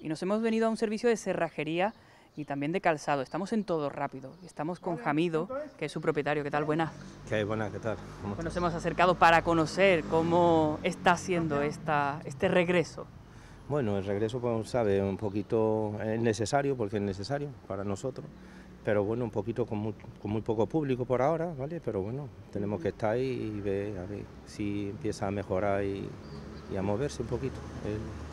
y nos hemos venido a un servicio de cerrajería y también de calzado. Estamos en todo rápido. Estamos con Jamido, que es su propietario. ¿Qué tal? Buenas. ¿Qué Buenas, ¿qué tal? nos hemos acercado para conocer cómo está haciendo esta, este regreso. Bueno, el regreso, pues, sabe, un poquito es necesario, porque es necesario para nosotros, pero bueno, un poquito con muy, poco público por ahora, ¿vale? Pero bueno, tenemos que estar ahí y ver, si empieza a mejorar y, a moverse un poquito.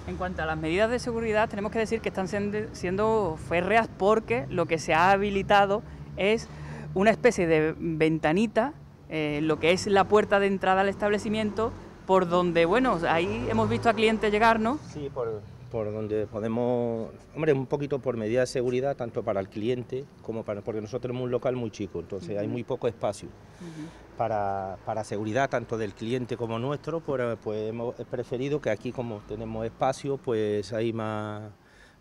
En cuanto a las medidas de seguridad, tenemos que decir que están siendo férreas porque lo que se ha habilitado es una especie de ventanita, eh, lo que es la puerta de entrada al establecimiento, por donde, bueno, ahí hemos visto a clientes llegarnos. Sí, por por donde podemos, hombre, un poquito por medida de seguridad, tanto para el cliente como para, porque nosotros tenemos un local muy chico, entonces hay muy poco espacio. para, seguridad tanto del cliente como nuestro, pues, pues hemos preferido que aquí como tenemos espacio, pues hay más,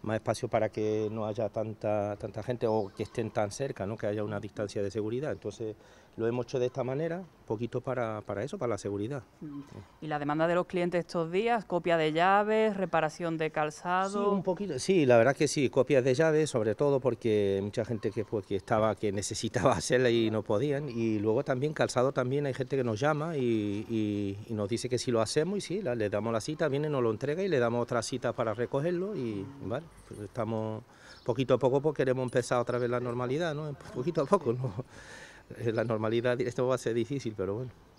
más espacio para que no haya tanta, tanta gente o que estén tan cerca, ¿no? que haya una distancia de seguridad. Entonces lo hemos hecho de esta manera, poquito para, eso, para la seguridad. Mm. ¿Y la demanda de los clientes estos días? ¿Copia de llaves, reparación de calzado? Sí, un poquito, sí, la verdad que sí, copias de llaves, sobre todo porque mucha gente que, estaba, que necesitaba hacerla y no podían. Y luego también calzado también hay gente que nos llama y, nos dice que si lo hacemos y sí, le damos la cita, viene, nos lo entrega y le damos otra cita para recogerlo y mm. vale. Pues estamos poquito a poco porque queremos empezar otra vez la normalidad, ¿no? Poquito a poco, ¿no? La normalidad esto va a ser difícil, pero bueno.